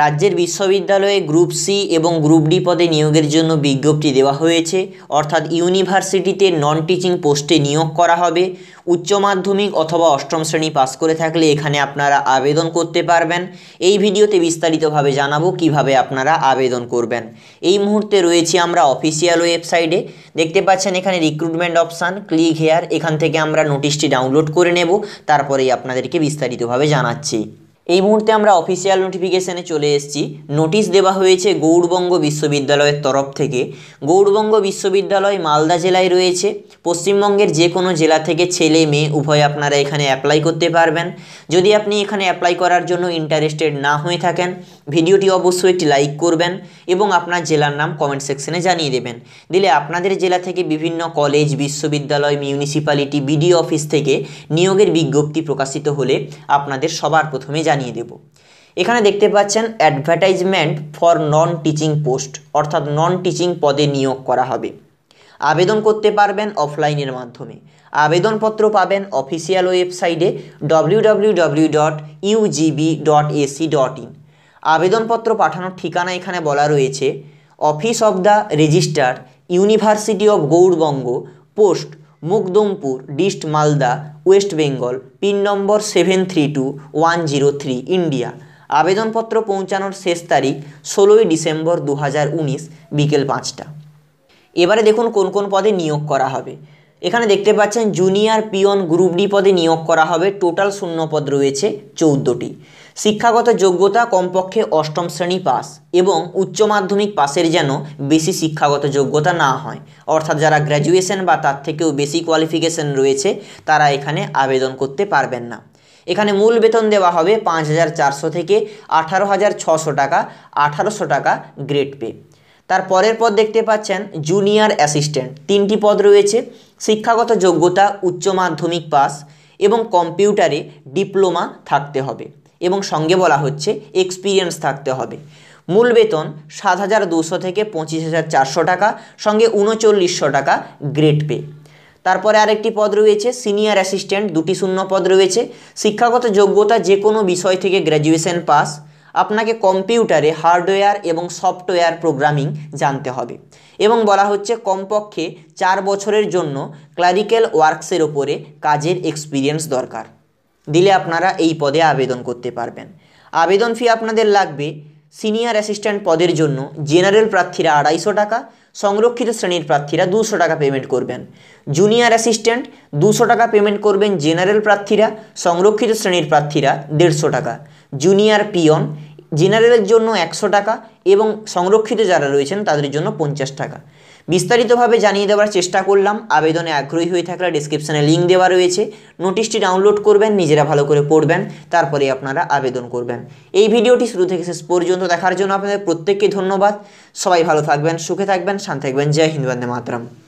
রাজ্যের বিশ্ববিদ্যালয়ে group C এবং গ্রুপ ডি পদে নিয়োগের জন্য বিজ্ঞপ্তি দেওয়া হয়েছে অর্থাৎ ইউনিভার্সিটিতে নন টিচিং পোস্টে নিয়োগ করা হবে উচ্চ মাধ্যমিক অথবা অষ্টম শ্রেণী পাস করে থাকলে এখানে আপনারা আবেদন করতে পারবেন এই ভিডিওতে বিস্তারিতভাবে জানাবো কিভাবে আপনারা আবেদন করবেন এই মুহূর্তে রয়েছি আমরা অফিসিয়াল ওয়েবসাইটে দেখতে পাচ্ছেন এখানে রিক্রুটমেন্ট অপশান ক্লিক হেয়ার এখান থেকে আমরা নোটিশটি ডাউনলোড করে নেব তারপরেই আপনাদেরকে বিস্তারিতভাবে জানাচ্ছি এই মুহূর্তে আমরা অফিসিয়াল নোটিফিকেশানে চলে এসেছি নোটিশ দেওয়া হয়েছে গৌড়বঙ্গ বিশ্ববিদ্যালয়ের তরফ থেকে গৌড়বঙ্গ বিশ্ববিদ্যালয় মালদা জেলায় রয়েছে পশ্চিমবঙ্গের যে কোনো জেলা থেকে ছেলে মেয়ে উভয় আপনারা এখানে অ্যাপ্লাই করতে পারবেন যদি আপনি এখানে অ্যাপ্লাই করার জন্য ইন্টারেস্টেড না হয়ে থাকেন ভিডিওটি অবশ্যই একটি লাইক করবেন এবং আপনার জেলার নাম কমেন্ট সেকশনে জানিয়ে দেবেন দিলে আপনাদের জেলা থেকে বিভিন্ন কলেজ বিশ্ববিদ্যালয় মিউনিসিপ্যালিটি বিডিও অফিস থেকে নিয়োগের বিজ্ঞপ্তি প্রকাশিত হলে আপনাদের সবার প্রথমে জানি জানিয়ে দেব এখানে দেখতে পাচ্ছেন advertisement for non teaching post অর্থাৎ নন টিচিং পদে নিয়োগ করা হবে আবেদন করতে পারবেন অফলাইনের মাধ্যমে আবেদনপত্র পাবেন অফিসিয়াল ওয়েবসাইটে www.ugb.ac.in dot UGB dot AC dot in আবেদনপত্র পাঠানোর ঠিকানা এখানে বলা রয়েছে office of the registrar university of Gourbanga post Mokdumpur dist Malda west Bengal pin number seven three two one zero three India আবেদনপত্র পৌঁছানোর শেষ তারিখ ষোলোই ডিসেম্বর দু বিকেল পাঁচটা এবারে দেখুন কোন কোন পদে নিয়োগ করা হবে এখানে দেখতে পাচ্ছেন জুনিয়র পিয়ন গ্রুপ ডি পদে নিয়োগ করা হবে টোটাল শূন্য পদ রয়েছে চৌদ্দটি শিক্ষাগত যোগ্যতা কমপক্ষে অষ্টম শ্রেণী পাস এবং উচ্চ মাধ্যমিক পাসের যেন বেশি শিক্ষাগত যোগ্যতা না হয় অর্থাৎ যারা গ্র্যাজুয়েশন বা তার থেকেও বেশি কোয়ালিফিকেশন রয়েছে তারা এখানে আবেদন করতে পারবেন না এখানে মূল বেতন দেওয়া হবে পাঁচ হাজার চারশো থেকে আঠারো হাজার ছশো টাকা আঠারোশো টাকা গ্রেড পে তার পরের পদ দেখতে পাচ্ছেন জুনিয়র অ্যাসিস্ট্যান্ট তিনটি পদ রয়েছে শিক্ষাগত যোগ্যতা উচ্চ মাধ্যমিক পাস এবং কম্পিউটারে ডিপ্লোমা থাকতে হবে এবং সঙ্গে বলা হচ্ছে এক্সপিরিয়েন্স থাকতে হবে মূল বেতন সাত হাজার দুশো থেকে পঁচিশ হাজার চারশো টাকা সঙ্গে উনচল্লিশশো টাকা গ্রেড পে তারপরে আরেকটি পদ রয়েছে সিনিয়র অ্যাসিস্ট্যান্ট দুটি শূন্য পদ রয়েছে শিক্ষাগত যোগ্যতা যে কোনো বিষয় থেকে গ্র্যাজুয়েশন পাস আপনাকে কম্পিউটারে হার্ডওয়্যার এবং সফটওয়্যার প্রোগ্রামিং জানতে হবে এবং বলা হচ্ছে কমপক্ষে চার বছরের জন্য ক্লারিক্যাল ওয়ার্কসের ওপরে কাজের এক্সপিরিয়েন্স দরকার দিলে আপনারা এই পদে আবেদন করতে পারবেন আবেদন ফি আপনাদের লাগবে সিনিয়র অ্যাসিস্ট্যান্ট পদের জন্য জেনারেল প্রার্থীরা আড়াইশো টাকা সংরক্ষিত শ্রেণীর প্রার্থীরা দুশো টাকা পেমেন্ট করবেন জুনিয়র অ্যাসিস্ট্যান্ট দুশো টাকা পেমেন্ট করবেন জেনারেল প্রার্থীরা সংরক্ষিত শ্রেণীর প্রার্থীরা দেড়শো টাকা জুনিয়র পিয়ন জেনারেলের জন্য একশো টাকা এবং সংরক্ষিত যারা রয়েছেন তাদের জন্য পঞ্চাশ টাকা বিস্তারিতভাবে জানিয়ে দেওয়ার চেষ্টা করলাম আবেদনে আগ্রহী হয়ে থাকলে ডিসক্রিপশানে লিঙ্ক দেওয়া রয়েছে নোটিশটি ডাউনলোড করবেন নিজেরা ভালো করে পড়বেন তারপরে আপনারা আবেদন করবেন এই ভিডিওটি শুরু থেকে শেষ পর্যন্ত দেখার জন্য আপনাদের প্রত্যেককে ধন্যবাদ সবাই ভালো থাকবেন সুখে থাকবেন শান্ত থাকবেন জয় হিন্দ বন্দে মাতরম